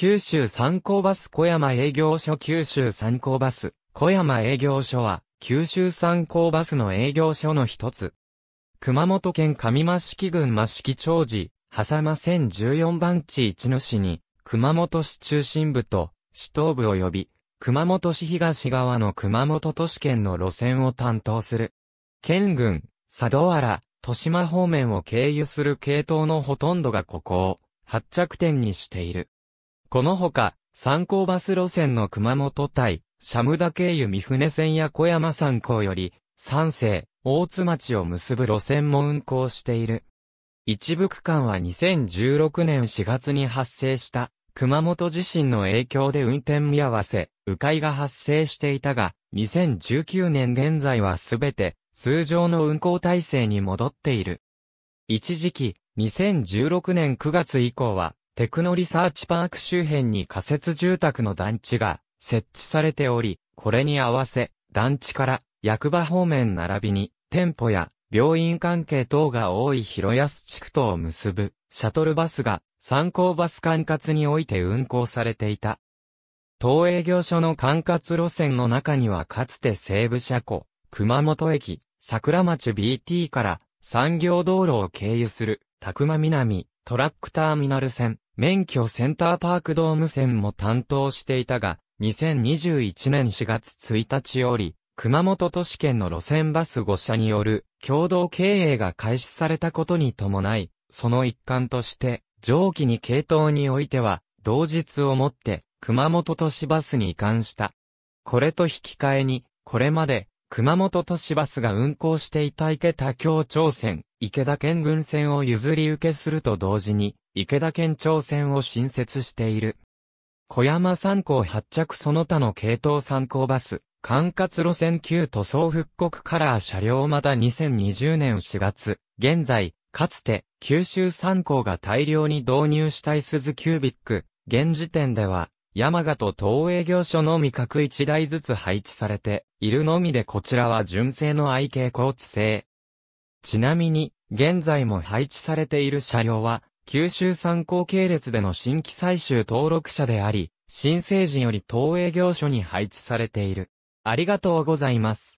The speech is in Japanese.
九州参考バス小山営業所九州参考バス小山営業所は九州参考バスの営業所の一つ。熊本県上益城郡益城町寺、狭間線14番地一の市に、熊本市中心部と市東部及び、熊本市東側の熊本都市圏の路線を担当する。県郡、佐土原、豊島方面を経由する系統のほとんどがここを発着点にしている。このほか、参考バス路線の熊本対、シャムダ経由三船線や小山参考より、三世、大津町を結ぶ路線も運行している。一部区間は2016年4月に発生した熊本地震の影響で運転見合わせ、迂回が発生していたが、2019年現在はすべて通常の運行体制に戻っている。一時期、2016年9月以降はテクノリサーチパーク周辺に仮設住宅の団地が設置されており、これに合わせ、団地から役場方面並びに店舗や病院関係等が多い広安地区とを結ぶシャトルバスが参考バス管轄において運行されていた。東営業所の管轄路線の中にはかつて西部車庫、熊本駅、桜町 BT から産業道路を経由する、たくま南、トラックターミナル線、免許センターパークドーム線も担当していたが、2021年4月1日より、熊本都市圏の路線バス5社による共同経営が開始されたことに伴い、その一環として、上記に系統においては、同日をもって、熊本都市バスに移管した。これと引き換えに、これまで、熊本都市バスが運行していた池田京町線、池田県軍線を譲り受けすると同時に、池田県庁線を新設している。小山三高発着その他の系統三高バス、管轄路線旧塗装復刻カラー車両また2020年4月、現在、かつて、九州三高が大量に導入したい鈴キュービック、現時点では、山形東営業所のみ各一台ずつ配置されて、いるのみでこちらは純正の IK 交通製。ちなみに、現在も配置されている車両は、九州参考系列での新規採集登録者であり、新成人より東営業所に配置されている。ありがとうございます。